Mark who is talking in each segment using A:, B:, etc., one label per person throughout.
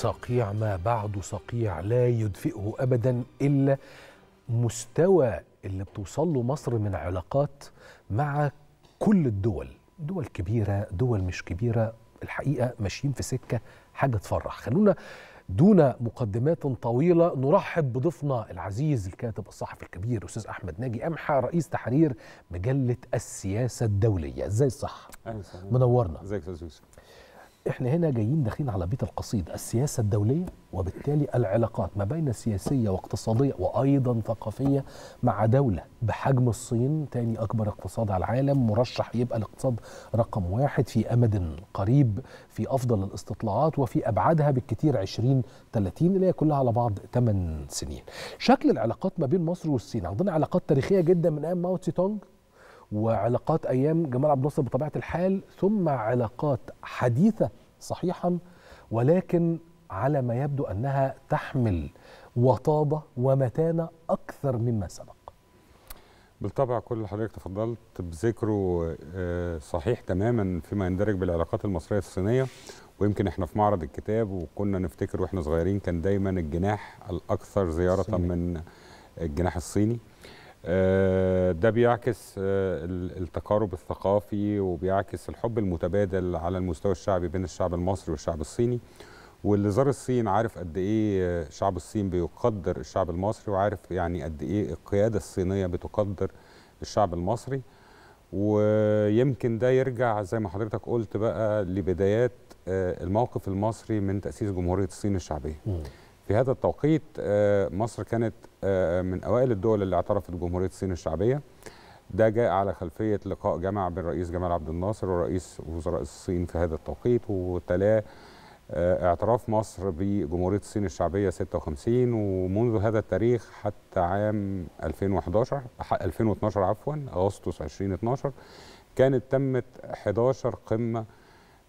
A: صقيع ما بعده صقيع لا يدفئه ابدا الا مستوى اللي بتوصل له مصر من علاقات مع كل الدول دول كبيره دول مش كبيره الحقيقه ماشيين في سكه حاجه تفرح خلونا دون مقدمات طويلة نرحب بضيفنا العزيز الكاتب الصحفي الكبير أستاذ أحمد ناجي أمحى رئيس تحرير مجلة السياسة الدولية إزاي صح منورنا ازيك أستاذ يوسف احنا هنا جايين داخلين على بيت القصيد السياسه الدوليه وبالتالي العلاقات ما بين سياسيه واقتصاديه وايضا ثقافيه مع دوله بحجم الصين ثاني اكبر اقتصاد على العالم مرشح يبقى الاقتصاد رقم واحد في امد قريب في افضل الاستطلاعات وفي ابعادها بالكثير 20 30 اللي هي كلها على بعض 8 سنين. شكل العلاقات ما بين مصر والصين عندنا علاقات تاريخيه جدا من ايام ماو تسي تونج وعلاقات ايام جمال عبد الناصر بطبيعه الحال ثم علاقات حديثه صحيحا ولكن على ما يبدو انها تحمل وطاده ومتانه اكثر مما سبق.
B: بالطبع كل اللي حضرتك تفضلت بذكره آه، صحيح تماما فيما يندرج بالعلاقات المصريه الصينيه ويمكن احنا في معرض الكتاب وكنا نفتكر واحنا صغيرين كان دايما الجناح الاكثر زياره من الجناح الصيني آه، ده بيعكس آه، التقارب الثقافي وبيعكس الحب المتبادل على المستوى الشعبي بين الشعب المصري والشعب الصيني واللي زار الصين عارف قد ايه آه، شعب الصين بيقدر الشعب المصري وعارف يعني قد ايه القياده الصينيه بتقدر الشعب المصري ويمكن ده يرجع زي ما حضرتك قلت بقى لبدايات الموقف المصري من تاسيس جمهوريه الصين الشعبيه. في هذا التوقيت آه، مصر كانت آه، من أوائل الدول اللي اعترفت بجمهورية الصين الشعبية ده جاء على خلفية لقاء جمع بين الرئيس جمال عبد الناصر ورئيس وزراء الصين في هذا التوقيت وتلاه آه، اعتراف مصر بجمهورية الصين الشعبية 56 ومنذ هذا التاريخ حتى عام 2011 2012 عفوا أغسطس 2012 كانت تمت 11 قمة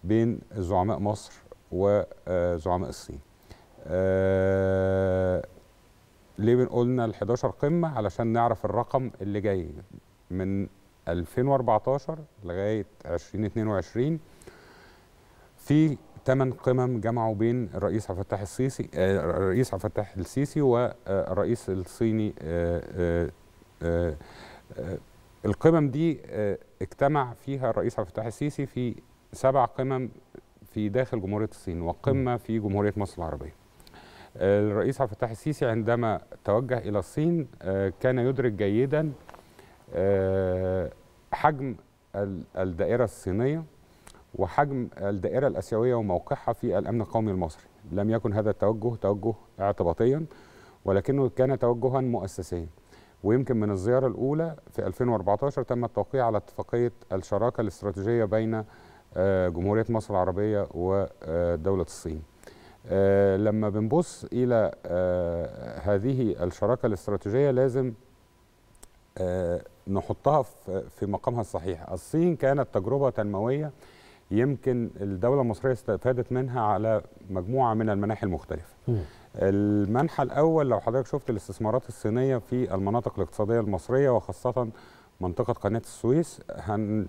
B: بين زعماء مصر وزعماء الصين آه، ليه بنقولنا ال 11 قمه علشان نعرف الرقم اللي جاي من 2014 لغايه 2022 في ثمان قمم جمعوا بين الرئيس عبد الفتاح السيسي آه، الرئيس عبد الفتاح السيسي والرئيس آه، الصيني القمم دي اجتمع فيها الرئيس عبد الفتاح السيسي في سبع قمم في داخل جمهوريه الصين وقمه في جمهوريه مصر العربيه الرئيس عبد الفتاح السيسي عندما توجه الى الصين آه، كان يدرك جيدا آه، حجم الدائره الصينيه وحجم الدائره الاسيويه وموقعها في الامن القومي المصري لم يكن هذا التوجه توجه اعتباطيا ولكنه كان توجها مؤسسيا ويمكن من الزياره الاولى في 2014 تم التوقيع على اتفاقيه الشراكه الاستراتيجيه بين آه، جمهوريه مصر العربيه ودوله الصين آه، لما بنبص إلى آه، هذه الشراكة الاستراتيجية لازم آه، نحطها في مقامها الصحيح الصين كانت تجربة تنموية يمكن الدولة المصرية استفادت منها على مجموعة من المناحي المختلفة المنحة المنحى الأول لو حضرتك شفت الاستثمارات الصينية في المناطق الاقتصادية المصرية وخاصة منطقة قناة السويس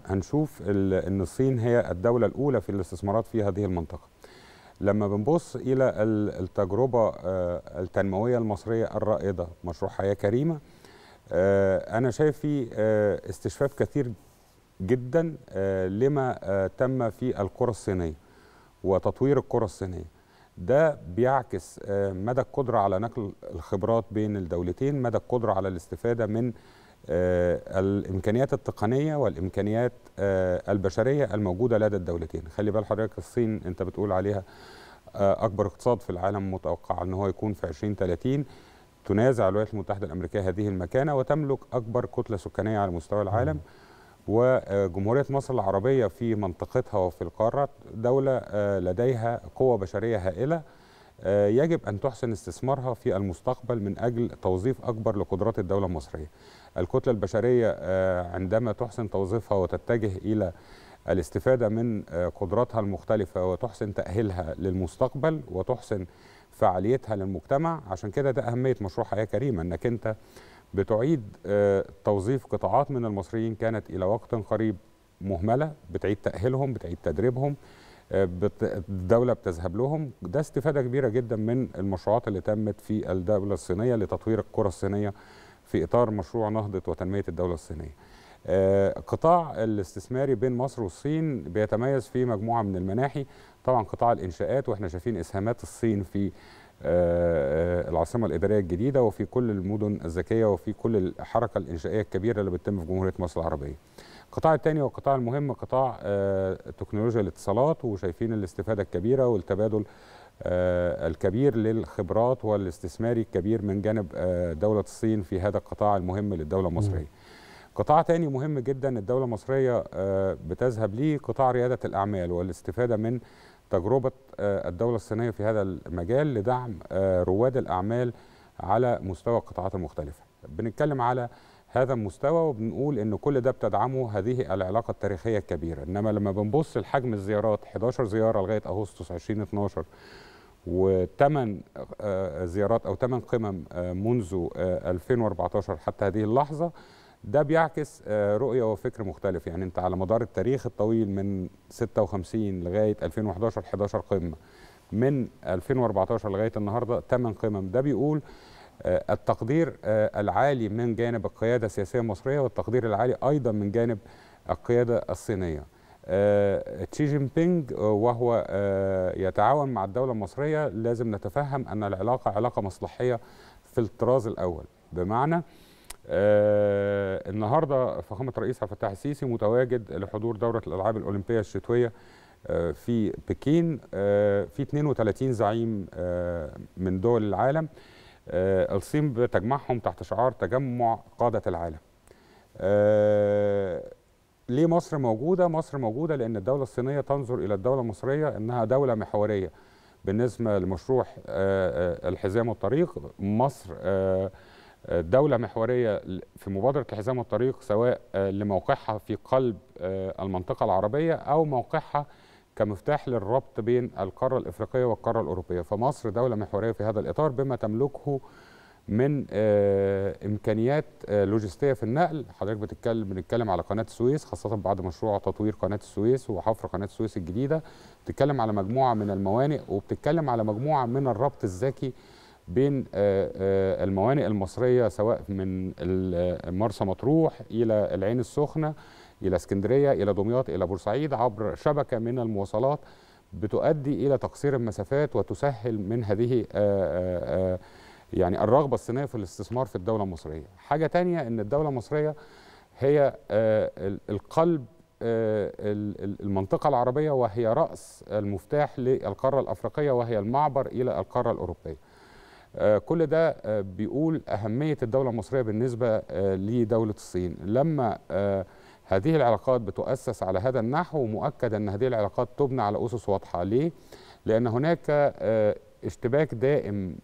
B: هنشوف أن الصين هي الدولة الأولى في الاستثمارات في هذه المنطقة لما بنبص إلى التجربة آه، التنموية المصرية الرائدة مشروع حياة كريمة آه، أنا شايف في آه، استشفاف كثير جدا لما تم في القرى الصينية وتطوير القرى الصينية ده بيعكس مدى القدرة على نقل الخبرات بين الدولتين مدى القدرة على الاستفادة من آه، الامكانيات التقنيه والامكانيات آه، البشريه الموجوده لدى الدولتين خلي بال حضرتك الصين انت بتقول عليها آه، اكبر اقتصاد في العالم متوقع ان هو يكون في 2030 تنازع الولايات المتحده الامريكيه هذه المكانه وتملك اكبر كتله سكانيه على مستوى العالم وجمهوريه مصر العربيه في منطقتها وفي القاره دوله لديها قوه بشريه هائله يجب ان تحسن استثمارها في المستقبل من اجل توظيف اكبر لقدرات الدوله المصريه الكتلة البشرية آه، عندما تحسن توظيفها وتتجه إلى الاستفادة من آه، قدراتها المختلفة وتحسن تأهيلها للمستقبل وتحسن فعاليتها للمجتمع عشان كده ده أهمية مشروع حياة كريمة أنك أنت بتعيد آه، توظيف قطاعات من المصريين كانت إلى وقت قريب مهملة بتعيد تأهيلهم بتعيد تدريبهم الدولة بتذهب لهم ده استفادة كبيرة جدا من المشروعات اللي تمت في الدولة الصينية لتطوير الكرة الصينية في إطار مشروع نهضة وتنمية الدولة الصينية آه، قطاع الاستثماري بين مصر والصين بيتميز في مجموعة من المناحي طبعا قطاع الإنشاءات وإحنا شايفين إسهامات الصين في آه، آه، العاصمة الإدارية الجديدة وفي كل المدن الذكية وفي كل الحركة الإنشائية الكبيرة اللي بتتم في جمهورية مصر العربية القطاع الثاني والقطاع المهم قطاع تكنولوجيا الاتصالات وشايفين الاستفادة الكبيرة والتبادل آه، الكبير للخبرات والاستثماري الكبير من جانب آه، دولة الصين في هذا القطاع المهم للدولة المصرية قطاع تاني مهم جدا الدولة المصرية آه، بتذهب ليه قطاع ريادة الأعمال والاستفادة من تجربة الدولة الصينية في هذا المجال لدعم رواد الأعمال على مستوى القطاعات المختلفة بنتكلم على هذا المستوى وبنقول ان كل ده بتدعمه هذه العلاقه التاريخيه الكبيره انما لما بنبص لحجم الزيارات 11 زياره لغايه اغسطس 2012 و8 آه، زيارات او 8 قمم آه، منذ 2014 آه، حتى هذه اللحظه ده بيعكس رؤيه وفكر مختلف يعني انت على مدار التاريخ الطويل من 56 لغايه 2011 11 قمه من 2014 لغايه النهارده 8 قمم ده بيقول آه، التقدير آه، العالي من جانب القيادة السياسية المصرية والتقدير العالي أيضا من جانب القيادة الصينية تشي جين بينج وهو آه، يتعاون مع الدولة المصرية لازم نتفهم أن العلاقة علاقة مصلحية في الطراز الأول بمعنى النهارده فخامه الرئيس عبد الفتاح السيسي متواجد لحضور دوره الالعاب الاولمبيه الشتويه في بكين في 32 زعيم من دول العالم آه، الصين بتجمعهم تحت شعار تجمع قادة العالم آه، ليه مصر موجودة؟ مصر موجودة لأن الدولة الصينية تنظر إلى الدولة المصرية أنها دولة محورية بالنسبة لمشروع آه، الحزام والطريق مصر دولة محورية في مبادرة الحزام والطريق سواء لموقعها في قلب المنطقة العربية أو موقعها كمفتاح للربط بين القارة الإفريقية والقارة الأوروبية فمصر دولة محورية في هذا الإطار بما تملكه من آه، إمكانيات آه، لوجستية في النقل حضرتك بتتكلم بنتكلم على قناة السويس خاصة بعد مشروع تطوير قناة السويس وحفر قناة السويس الجديدة بتتكلم على مجموعة من الموانئ وبتتكلم على مجموعة من الربط الذكي بين آه، الموانئ المصرية سواء من مرسى مطروح إلى العين السخنة الى اسكندريه الى دمياط الى بورسعيد عبر شبكه من المواصلات بتؤدي الى تقصير المسافات وتسهل من هذه آه، آه، آه، يعني الرغبه الصينيه في الاستثمار في الدوله المصريه. حاجه تانية ان الدوله المصريه هي القلب المنطقة العربية وهي رأس المفتاح للقارة الأفريقية وهي المعبر إلى القارة الأوروبية كل ده بيقول أهمية الدولة المصرية بالنسبة لدولة الصين لما هذه العلاقات بتؤسس على هذا النحو ومؤكد أن هذه العلاقات تبنى على أسس واضحة ليه؟ لأن هناك آه، اشتباك دائم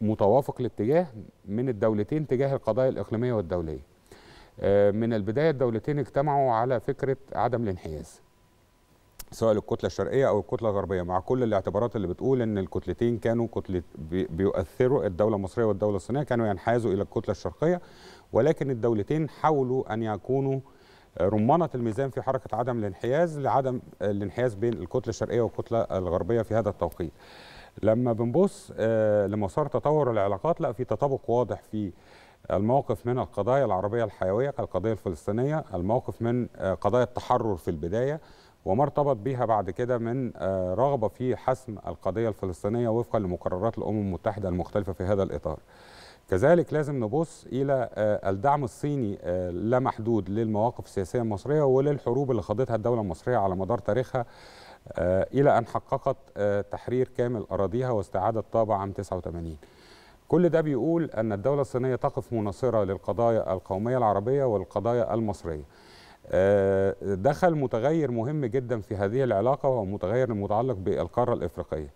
B: متوافق الاتجاه من الدولتين تجاه القضايا الإقليمية والدولية آه، من البداية الدولتين اجتمعوا على فكرة عدم الانحياز سواء الكتلة الشرقية أو الكتلة الغربية مع كل الاعتبارات اللي بتقول أن الكتلتين كانوا كتلة بيؤثروا الدولة المصرية والدولة الصينية كانوا ينحازوا إلى الكتلة الشرقية ولكن الدولتين حاولوا أن يكونوا رمانه الميزان في حركه عدم الانحياز لعدم الانحياز بين الكتله الشرقيه والكتله الغربيه في هذا التوقيت. لما بنبص آه، لمسار تطور العلاقات لا في تطابق واضح في الموقف من القضايا العربيه الحيويه كالقضيه الفلسطينيه، الموقف من آه، قضايا التحرر في البدايه وما ارتبط بها بعد كده من آه، رغبه في حسم القضيه الفلسطينيه وفقا لمقررات الامم المتحده المختلفه في هذا الاطار. كذلك لازم نبص إلى آه، الدعم الصيني آه، لا محدود للمواقف السياسية المصرية وللحروب اللي خاضتها الدولة المصرية على مدار تاريخها آه، إلى أن حققت تحرير كامل أراضيها واستعادت طابع عام 89 كل ده بيقول أن الدولة الصينية تقف مناصرة للقضايا القومية العربية والقضايا المصرية دخل متغير مهم جدا في هذه العلاقة وهو متغير المتعلق بالقارة الإفريقية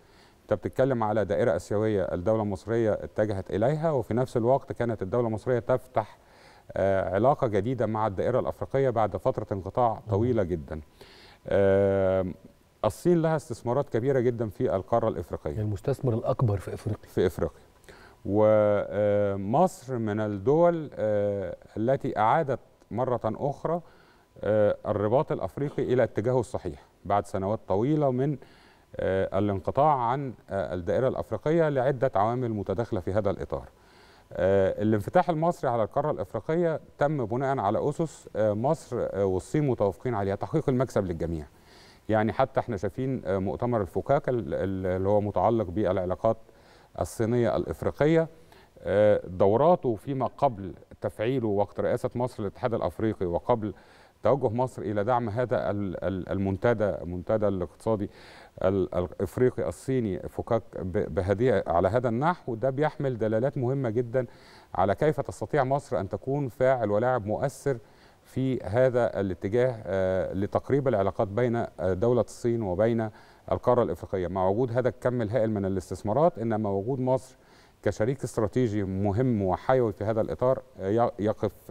B: انت بتتكلم على دائره اسيويه الدوله المصريه اتجهت اليها وفي نفس الوقت كانت الدوله المصريه تفتح آه، علاقه جديده مع الدائره الافريقيه بعد فتره انقطاع طويله جدا آه، الصين لها استثمارات كبيره جدا في القاره الافريقيه المستثمر الاكبر في افريقيا في افريقيا ومصر آه، من الدول التي اعادت مره اخرى الرباط الافريقي الى اتجاهه الصحيح بعد سنوات طويله من آه، الانقطاع عن آه، الدائرة الأفريقية لعدة عوامل متداخلة في هذا الإطار آه، الانفتاح المصري على القارة الأفريقية تم بناء على أسس مصر والصين متوافقين عليها تحقيق المكسب للجميع يعني حتى احنا شايفين مؤتمر الفكاك اللي هو متعلق بالعلاقات الصينية الإفريقية دوراته فيما قبل تفعيله وقت رئاسة مصر للاتحاد الأفريقي وقبل توجه مصر الى دعم هذا المنتدى المنتدى الاقتصادي الافريقي الصيني فكاك بهذه على هذا النحو ده بيحمل دلالات مهمه جدا على كيف تستطيع مصر ان تكون فاعل ولاعب مؤثر في هذا الاتجاه آه، لتقريب العلاقات بين آه، دوله الصين وبين القاره الافريقيه مع وجود هذا الكم الهائل من الاستثمارات انما وجود مصر كشريك استراتيجي مهم وحيوي في هذا الاطار آه، يقف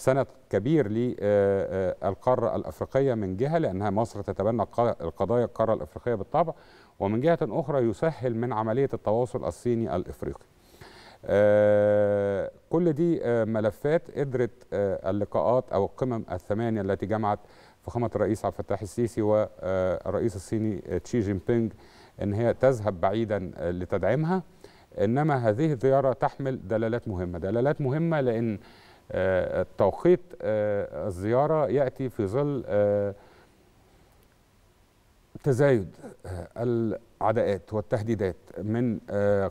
B: سند كبير للقارة آه، آه، الأفريقية من جهة لأنها مصر تتبنى القضايا القارة الأفريقية بالطبع ومن جهة أخرى يسهل من عملية التواصل الصيني الإفريقي آه، كل دي ملفات قدرت اللقاءات أو القمم الثمانية التي جمعت فخامة الرئيس عبد الفتاح السيسي والرئيس الصيني تشي جين بينج أن هي تذهب بعيدا لتدعيمها إنما هذه الزيارة تحمل دلالات مهمة دلالات مهمة لأن آه، توقيت آه، الزيارة يأتي في ظل آه، تزايد العداءات والتهديدات من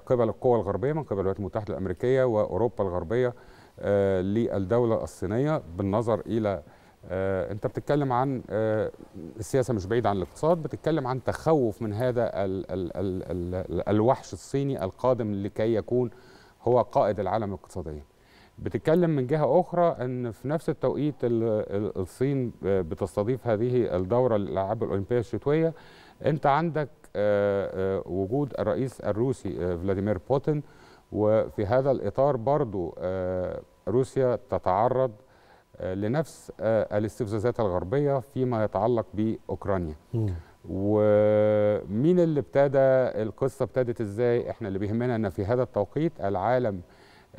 B: قبل القوى الغربية من قبل الولايات المتحدة الأمريكية وأوروبا الغربية للدولة الصينية بالنظر إلى أنت بتتكلم عن السياسة مش بعيدة عن الاقتصاد بتتكلم عن تخوف من هذا الوحش الصيني القادم لكي يكون هو قائد العالم اقتصاديا بتتكلم من جهة أخرى أن في نفس التوقيت الصين آه، بتستضيف هذه الدورة للألعاب الأولمبية الشتوية أنت عندك آه، آه، وجود الرئيس الروسي فلاديمير بوتين وفي هذا الإطار برضو روسيا تتعرض لنفس الاستفزازات الغربية فيما يتعلق بأوكرانيا ومين اللي ابتدى القصة ابتدت ازاي احنا اللي بيهمنا ان في هذا التوقيت العالم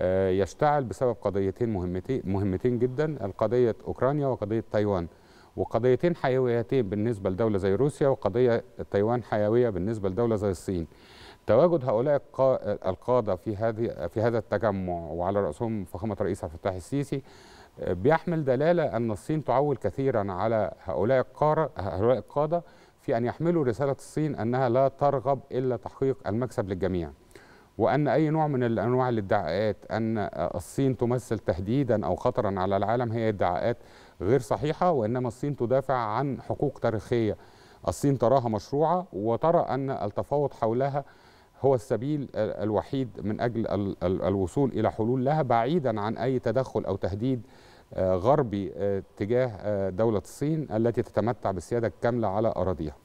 B: آه، يشتعل بسبب قضيتين مهمتين مهمتين جدا القضيه اوكرانيا وقضيه تايوان وقضيتين حيويتين بالنسبه لدوله زي روسيا وقضيه تايوان حيويه بالنسبه لدوله زي الصين تواجد هؤلاء القاده في هذه في هذا التجمع وعلى راسهم فخامه الرئيس عبد الفتاح السيسي بيحمل دلاله ان الصين تعول كثيرا على هؤلاء القاره هؤلاء القاده في ان يحملوا رساله الصين انها لا ترغب الا تحقيق المكسب للجميع وأن أي نوع من الأنواع الادعاءات أن الصين تمثل تهديدا أو خطرا على العالم هي ادعاءات غير صحيحة وإنما الصين تدافع عن حقوق تاريخية الصين تراها مشروعة وترى أن التفاوض حولها هو السبيل الوحيد من أجل الوصول إلى حلول لها بعيدا عن أي تدخل أو تهديد غربي آه، تجاه آه، دولة الصين التي تتمتع بالسيادة الكاملة على أراضيها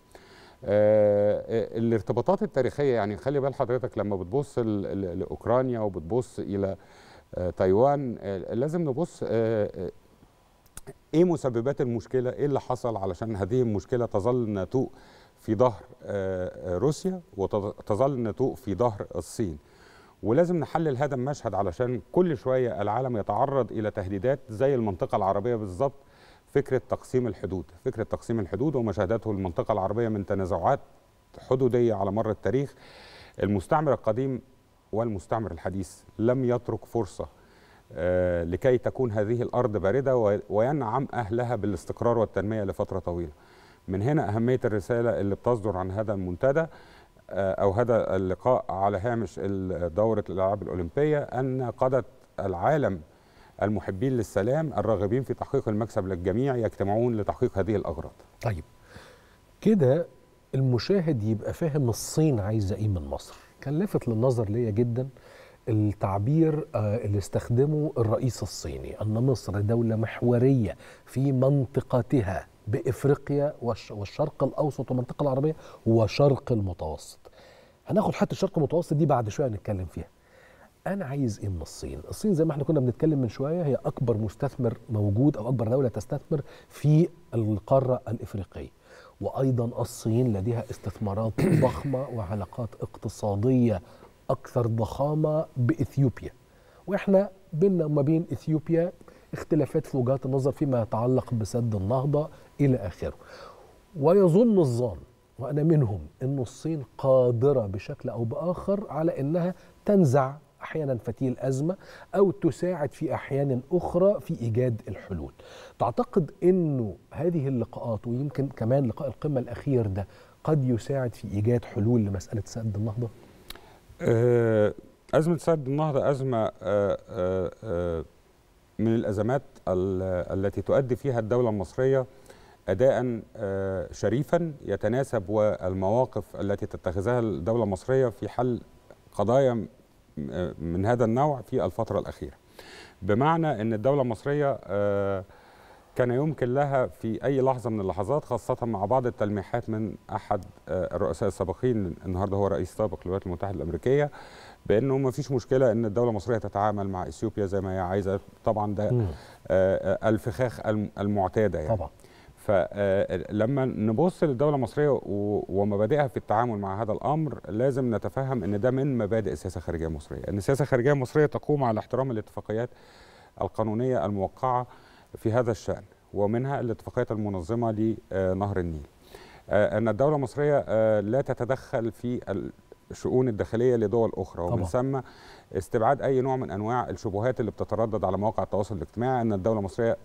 B: آه، آه، الارتباطات التاريخيه يعني خلي بال حضرتك لما بتبص لاوكرانيا وبتبص الى آه، تايوان لازم نبص ايه مسببات المشكله ايه اللي حصل علشان هذه المشكله تظل الناتوء في ظهر روسيا وتظل الناتوء في ظهر الصين ولازم نحلل هذا المشهد علشان كل شويه العالم يتعرض الى تهديدات زي المنطقه العربيه بالظبط فكره تقسيم الحدود، فكره تقسيم الحدود شهدته المنطقه العربيه من تنازعات حدوديه على مر التاريخ المستعمر القديم والمستعمر الحديث لم يترك فرصه آه، لكي تكون هذه الارض بارده وينعم اهلها بالاستقرار والتنميه لفتره طويله. من هنا اهميه الرساله اللي بتصدر عن هذا المنتدى آه، او هذا اللقاء على هامش دوره الالعاب الاولمبيه ان قاده العالم المحبين للسلام الراغبين في تحقيق المكسب للجميع يجتمعون لتحقيق هذه الأغراض طيب
A: كده المشاهد يبقى فاهم الصين عايزة إيه من مصر كان لافت للنظر ليا جدا التعبير آه، اللي استخدمه الرئيس الصيني أن مصر دولة محورية في منطقتها بإفريقيا والشرق الأوسط والمنطقة العربية وشرق المتوسط هناخد حتى الشرق المتوسط دي بعد شوية نتكلم فيها انا عايز ايه من الصين الصين زي ما احنا كنا بنتكلم من شويه هي اكبر مستثمر موجود او اكبر دوله تستثمر في القاره الافريقيه وايضا الصين لديها استثمارات ضخمه وعلاقات اقتصاديه اكثر ضخامه باثيوبيا واحنا بيننا وما بين اثيوبيا اختلافات في وجهات النظر فيما يتعلق بسد النهضه الى اخره ويظن الظان وانا منهم ان الصين قادره بشكل او باخر على انها تنزع احيانا فتيل ازمه او تساعد في احيان اخرى في ايجاد الحلول تعتقد انه هذه اللقاءات ويمكن كمان لقاء القمه الاخير ده قد يساعد في ايجاد حلول لمساله سد آه، النهضه
B: ازمه سد النهضه ازمه آه، من الازمات التي تؤدي فيها الدوله المصريه اداء آه، شريفا يتناسب والمواقف التي تتخذها الدوله المصريه في حل قضايا من هذا النوع في الفترة الأخيرة بمعنى أن الدولة المصرية آه، كان يمكن لها في أي لحظة من اللحظات خاصة مع بعض التلميحات من أحد آه، الرؤساء السابقين النهاردة هو رئيس سابق للولايات المتحدة الأمريكية بأنه ما فيش مشكلة أن الدولة المصرية تتعامل مع إثيوبيا زي ما هي عايزة طبعا ده آه، الفخاخ المعتادة يعني طبعا. فلما آه، نبص للدوله المصريه ومبادئها في التعامل مع هذا الامر لازم نتفهم ان ده من مبادئ السياسه الخارجيه المصريه، ان السياسه الخارجيه المصريه تقوم على احترام الاتفاقيات القانونيه الموقعه في هذا الشان ومنها الاتفاقيات المنظمه لنهر النيل. آه، ان الدوله المصريه آه، لا تتدخل في الشؤون الداخليه لدول اخرى ومن ثم استبعاد اي نوع من انواع الشبهات اللي بتتردد على مواقع التواصل الاجتماعي ان الدوله المصريه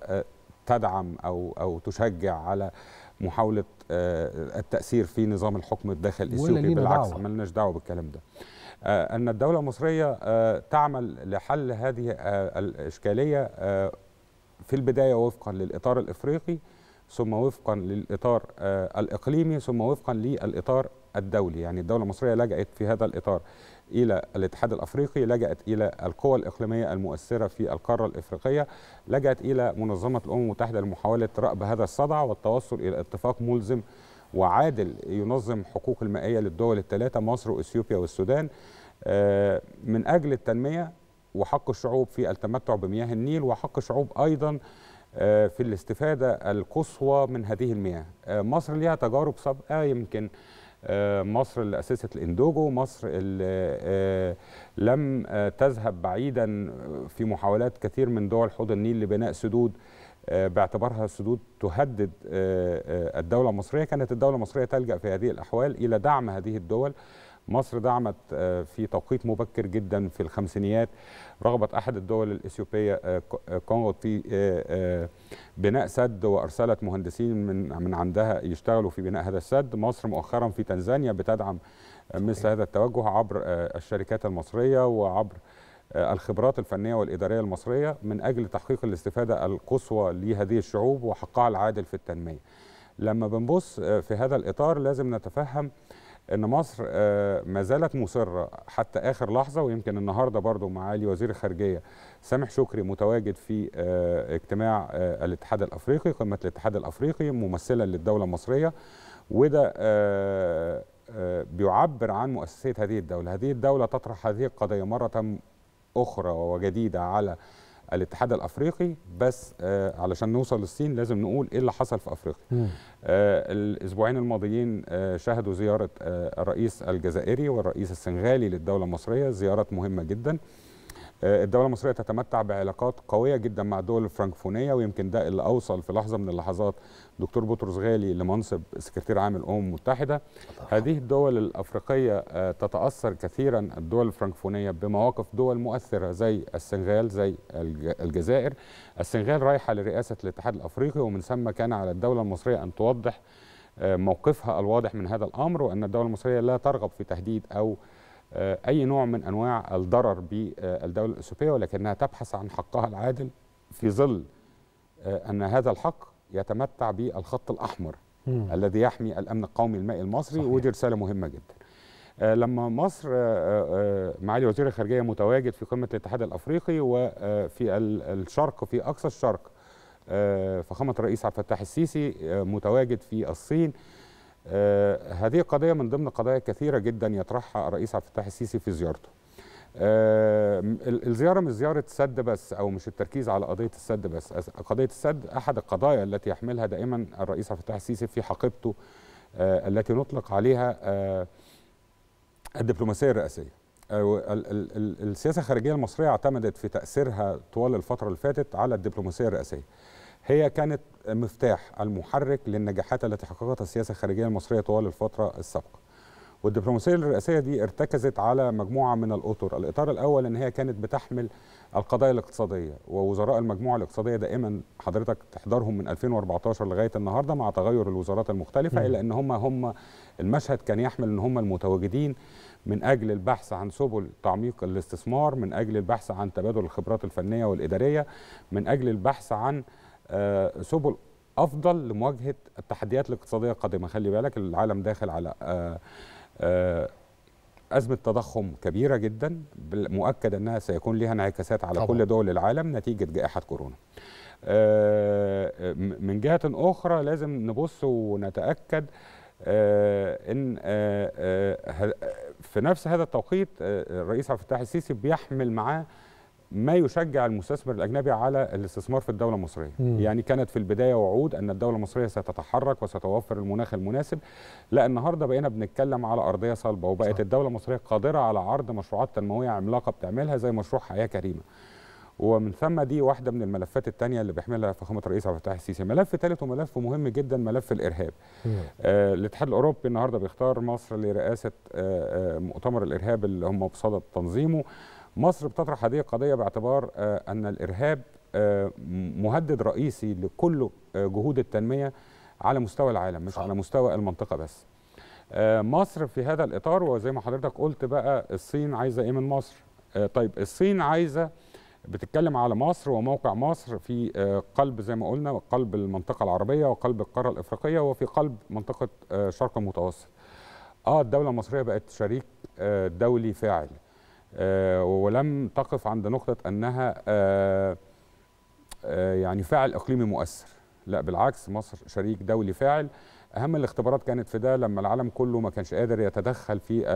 B: تدعم او او تشجع على محاوله آه، التاثير في نظام الحكم الداخل الاثيوبي بالعكس لناش دعوه بالكلام ده آه، ان الدوله المصريه آه، تعمل لحل هذه الاشكاليه في البدايه وفقا للاطار الافريقي ثم وفقا للاطار الاقليمي ثم وفقا للاطار الدولي يعني الدولة المصرية لجأت في هذا الإطار إلى الاتحاد الأفريقي لجأت إلى القوى الإقليمية المؤثرة في القارة الإفريقية لجأت إلى منظمة الأمم المتحدة لمحاولة رأب هذا الصدع والتوصل إلى اتفاق ملزم وعادل ينظم حقوق المائية للدول الثلاثة مصر وإثيوبيا والسودان آه، من أجل التنمية وحق الشعوب في التمتع بمياه النيل وحق الشعوب أيضا آه، في الاستفادة القصوى من هذه المياه آه، مصر لها تجارب سابقة يمكن آه، مصر اللي أسست الإندوجو مصر اللي آه، لم آه، تذهب بعيدا في محاولات كثير من دول حوض النيل لبناء سدود باعتبارها سدود تهدد الدولة المصرية كانت الدولة المصرية تلجأ في هذه الأحوال إلى دعم هذه الدول مصر دعمت آه، في توقيت مبكر جدا في الخمسينيات رغبه احد الدول الاثيوبيه آه، آه، كونغو في بناء سد وارسلت مهندسين من من عندها يشتغلوا في بناء هذا السد مصر مؤخرا في تنزانيا بتدعم مثل هذا التوجه عبر الشركات المصريه وعبر الخبرات الفنيه والاداريه المصريه من اجل تحقيق الاستفاده القصوى لهذه الشعوب وحقها العادل في التنميه لما بنبص في هذا الاطار لازم نتفهم ان مصر آه، ما زالت مصره حتى اخر لحظه ويمكن النهارده برضو معالي وزير الخارجيه سامح شكري متواجد في آه، اجتماع آه، الاتحاد الافريقي قمه الاتحاد الافريقي ممثلا للدوله المصريه وده بيعبر عن مؤسسيه هذه الدوله، هذه الدوله تطرح هذه القضيه مره اخرى وجديده على الاتحاد الافريقي بس آه علشان نوصل للصين لازم نقول ايه اللي حصل في افريقيا آه الاسبوعين الماضيين آه شهدوا زياره آه الرئيس الجزائري والرئيس السنغالي للدوله المصريه زيارات مهمه جدا آه الدولة المصرية تتمتع بعلاقات قوية جدا مع الدول الفرنكفونية ويمكن ده اللي أوصل في لحظة من اللحظات دكتور بطرس غالي لمنصب سكرتير عام الامم المتحده هذه الدول الافريقيه آه، تتاثر كثيرا الدول الفرنكفونيه بمواقف دول مؤثره زي السنغال زي الجزائر السنغال رايحه لرئاسه الاتحاد الافريقي ومن ثم كان على الدوله المصريه ان توضح آه، موقفها الواضح من هذا الامر وان الدوله المصريه لا ترغب في تهديد او آه، اي نوع من انواع الضرر بالدوله الاثيوبيه ولكنها تبحث عن حقها العادل في ظل ان هذا الحق يتمتع بالخط الأحمر مم. الذي يحمي الأمن القومي المائي المصري صحيح. ودي رسالة مهمة جدا آه، لما مصر آه، آه، معالي وزير الخارجية متواجد في قمة الاتحاد الأفريقي وفي الشرق في أقصى الشرق فخامة الرئيس عبد الفتاح السيسي متواجد في الصين هذه قضية من ضمن قضايا كثيرة جدا يطرحها الرئيس عبد الفتاح السيسي في زيارته آه، الزيارة مش زيارة سد بس أو مش التركيز على قضية السد بس قضية السد أحد القضايا التي يحملها دائما الرئيس عبد الفتاح السيسي في حقيبته آه، التي نطلق عليها آه، الدبلوماسية الرئاسية السياسة الخارجية المصرية اعتمدت في تأثيرها طوال الفترة اللي فاتت على الدبلوماسية الرئاسية هي كانت مفتاح المحرك للنجاحات التي حققتها السياسة الخارجية المصرية طوال الفترة السابقة والدبلوماسيه الرئاسيه دي ارتكزت على مجموعه من الاطر، الاطار الاول ان هي كانت بتحمل القضايا الاقتصاديه ووزراء المجموعه الاقتصاديه دائما حضرتك تحضرهم من 2014 لغايه النهارده مع تغير الوزارات المختلفه الا ان هم هم المشهد كان يحمل ان هم المتواجدين من اجل البحث عن سبل تعميق الاستثمار، من اجل البحث عن تبادل الخبرات الفنيه والاداريه، من اجل البحث عن آه، سبل افضل لمواجهه التحديات الاقتصاديه القادمه، خلي بالك العالم داخل على آه، آه، أزمة تضخم كبيرة جدا مؤكد أنها سيكون لها انعكاسات على طبعا. كل دول العالم نتيجة جائحة كورونا آه، آه، من جهة أخرى لازم نبص ونتأكد ان في نفس هذا التوقيت الرئيس عبد الفتاح السيسي بيحمل معاه ما يشجع المستثمر الاجنبي على الاستثمار في الدوله المصريه مم. يعني كانت في البدايه وعود ان الدوله المصريه ستتحرك وستوفر المناخ المناسب لا النهارده بقينا بنتكلم على ارضيه صلبه وبقت صح. الدوله المصريه قادره على عرض مشروعات تنمويه عملاقه بتعملها زي مشروع حياه كريمه ومن ثم دي واحده من الملفات الثانيه اللي بيحملها فخامه الرئيس عبد الفتاح السيسي ملف ثالث وملف مهم جدا ملف الارهاب آه الاتحاد الاوروبي النهارده بيختار مصر لرئاسه آه آه مؤتمر الارهاب اللي هم بصدد تنظيمه مصر بتطرح هذه القضية باعتبار آه، أن الإرهاب آه، مهدد رئيسي لكل آه، جهود التنمية على مستوى العالم مش صح. على مستوى المنطقة بس مصر في هذا الإطار وزي ما حضرتك قلت بقى الصين عايزة إيه من مصر طيب الصين عايزة بتتكلم على مصر وموقع مصر في قلب زي ما قلنا قلب المنطقة العربية وقلب القارة الإفريقية وفي قلب منطقة شرق المتوسط اه الدولة المصرية بقت شريك دولي فاعل آه، ولم تقف عند نقطة أنها آه، آه، يعني فاعل إقليمي مؤثر لا بالعكس مصر شريك دولي فاعل أهم الاختبارات كانت في ده لما العالم كله ما كانش قادر يتدخل في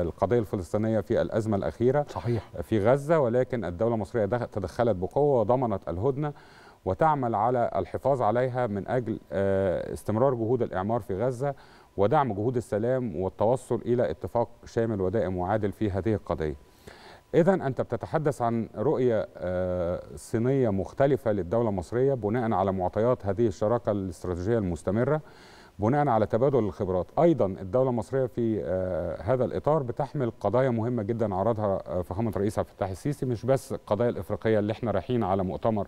B: القضية الفلسطينية في الأزمة الأخيرة صحيح في غزة ولكن الدولة المصرية تدخلت بقوة وضمنت الهدنة وتعمل على الحفاظ عليها من أجل استمرار جهود الإعمار في غزة ودعم جهود السلام والتوصل إلى اتفاق شامل ودائم وعادل في هذه القضية إذا أنت بتتحدث عن رؤية آه، صينية مختلفة للدولة المصرية بناء على معطيات هذه الشراكة الاستراتيجية المستمرة بناء على تبادل الخبرات أيضا الدولة المصرية في آه، هذا الإطار بتحمل قضايا مهمة جدا عرضها فخامة الرئيس عبد الفتاح السيسي مش بس القضايا الإفريقية اللي احنا رايحين على مؤتمر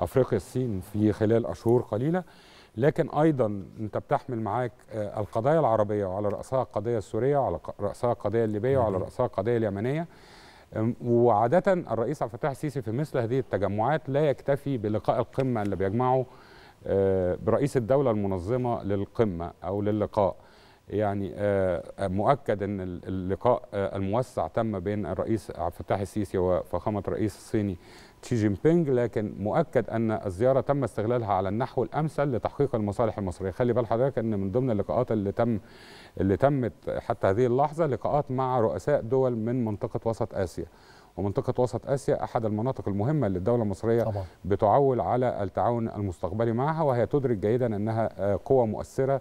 B: أفريقيا الصين في خلال أشهر قليلة لكن ايضا انت بتحمل معاك آه، القضايا العربيه وعلى راسها القضيه السوريه وعلى راسها القضيه الليبيه وعلى راسها القضيه اليمنيه وعادة الرئيس عبد الفتاح السيسي في مثل هذه التجمعات لا يكتفي بلقاء القمة اللي بيجمعه برئيس آه، الدولة المنظمة للقمة أو للقاء يعني آه، آه، مؤكد أن اللقاء الموسع تم بين الرئيس عبد الفتاح السيسي وفخامة الرئيس الصيني شي جين بينج لكن مؤكد أن الزيارة تم استغلالها على النحو الأمثل لتحقيق المصالح المصرية خلي بال حضرتك أن من ضمن اللقاءات اللي تم اللي تمت حتى هذه اللحظة لقاءات مع رؤساء دول من منطقة وسط آسيا ومنطقة وسط آسيا أحد المناطق المهمة اللي الدولة المصرية طبعا. بتعول على التعاون المستقبلي معها وهي تدرك جيدا أنها آه، قوة مؤثرة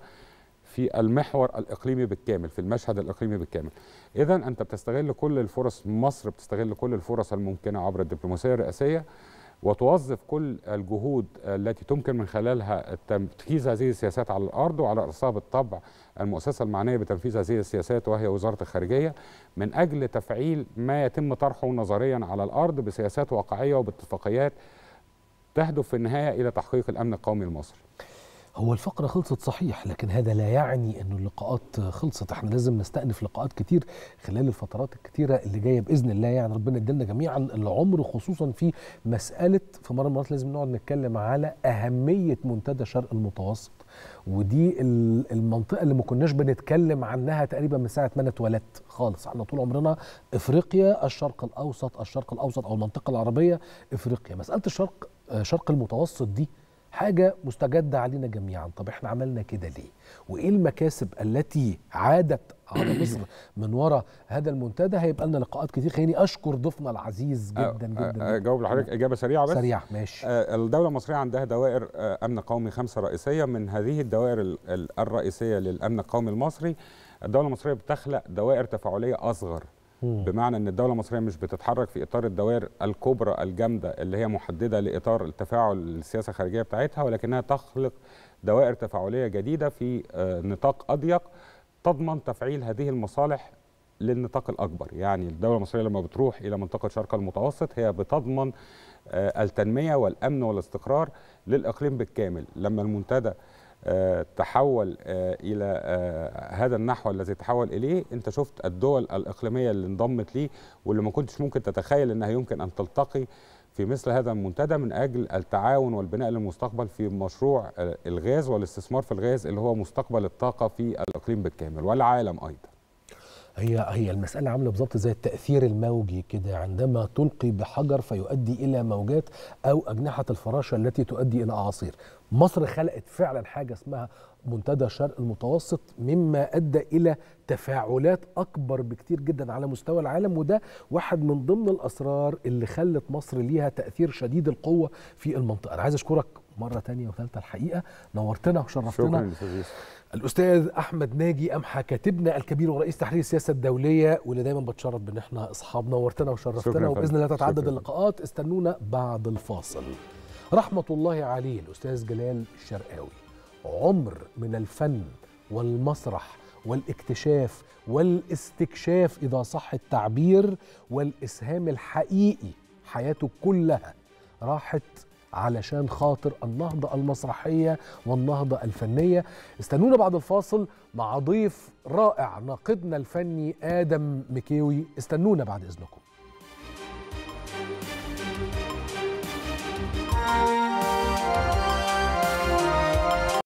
B: في المحور الاقليمي بالكامل في المشهد الاقليمي بالكامل اذا انت بتستغل كل الفرص مصر بتستغل كل الفرص الممكنه عبر الدبلوماسيه الرئاسيه وتوظف كل الجهود التي تمكن من خلالها تنفيذ هذه السياسات على الارض وعلى راسها بالطبع المؤسسه المعنيه بتنفيذ هذه السياسات وهي وزاره الخارجيه من اجل تفعيل ما يتم طرحه نظريا على الارض بسياسات واقعيه وباتفاقيات تهدف في النهايه الى تحقيق الامن القومي المصري
A: هو الفقرة خلصت صحيح لكن هذا لا يعني أنه اللقاءات خلصت احنا لازم نستأنف لقاءات كتير خلال الفترات الكتيرة اللي جاية بإذن الله يعني ربنا يدينا جميعا العمر خصوصا في مسألة في مرة مرات لازم نقعد نتكلم على أهمية منتدى شرق المتوسط ودي المنطقه اللي ما كناش بنتكلم عنها تقريبا من ساعه ما انا اتولدت خالص احنا طول عمرنا افريقيا الشرق الاوسط الشرق الاوسط او المنطقه العربيه افريقيا مساله الشرق شرق المتوسط دي حاجه مستجده علينا جميعا طب احنا عملنا كده ليه وايه المكاسب التي عادت على مصر من وراء هذا المنتدى هيبقى لنا لقاءات كتير خليني اشكر ضيفنا العزيز جدا جدا
B: اجاوب لحضرتك نعم. اجابه سريعه بس سريعه ماشي الدوله المصريه عندها دوائر امن قومي خمسه رئيسيه من هذه الدوائر الرئيسيه للامن القومي المصري الدوله المصريه بتخلق دوائر تفاعليه اصغر بمعنى ان الدوله المصريه مش بتتحرك في اطار الدوائر الكبرى الجامده اللي هي محدده لاطار التفاعل السياسه الخارجيه بتاعتها ولكنها تخلق دوائر تفاعليه جديده في آه، نطاق اضيق تضمن تفعيل هذه المصالح للنطاق الاكبر يعني الدوله المصريه لما بتروح الى منطقه شرق المتوسط هي بتضمن آه، التنميه والامن والاستقرار للاقليم بالكامل لما المنتدى آه، تحول آه، الى آه، هذا النحو الذي تحول اليه انت شفت الدول الاقليميه اللي انضمت ليه واللي ما كنتش ممكن تتخيل انها يمكن ان تلتقي في مثل هذا المنتدى من اجل التعاون والبناء للمستقبل في مشروع الغاز والاستثمار في الغاز اللي هو مستقبل الطاقه في الاقليم بالكامل والعالم ايضا
A: هي هي المساله عامله بالظبط زي التاثير الموجي كده عندما تلقي بحجر فيؤدي الى موجات او اجنحه الفراشه التي تؤدي الى اعاصير مصر خلقت فعلا حاجه اسمها منتدى شرق المتوسط مما ادى الى تفاعلات اكبر بكتير جدا على مستوى العالم وده واحد من ضمن الاسرار اللي خلت مصر ليها تاثير شديد القوه في المنطقه انا عايز اشكرك مره تانية وثالثه الحقيقه نورتنا وشرفتنا شكرا الاستاذ احمد ناجي امحى كاتبنا الكبير ورئيس تحرير السياسه الدوليه واللي دايما بتشرف بان احنا اصحاب نورتنا وشرفتنا وباذن الله تتعدد اللقاءات استنونا بعد الفاصل رحمه الله عليه الاستاذ جلال الشرقاوي عمر من الفن والمسرح والاكتشاف والاستكشاف اذا صح التعبير والاسهام الحقيقي حياته كلها راحت علشان خاطر النهضة المسرحية والنهضة الفنية استنونا بعد الفاصل مع ضيف رائع ناقدنا الفني آدم مكيوي استنونا بعد إذنكم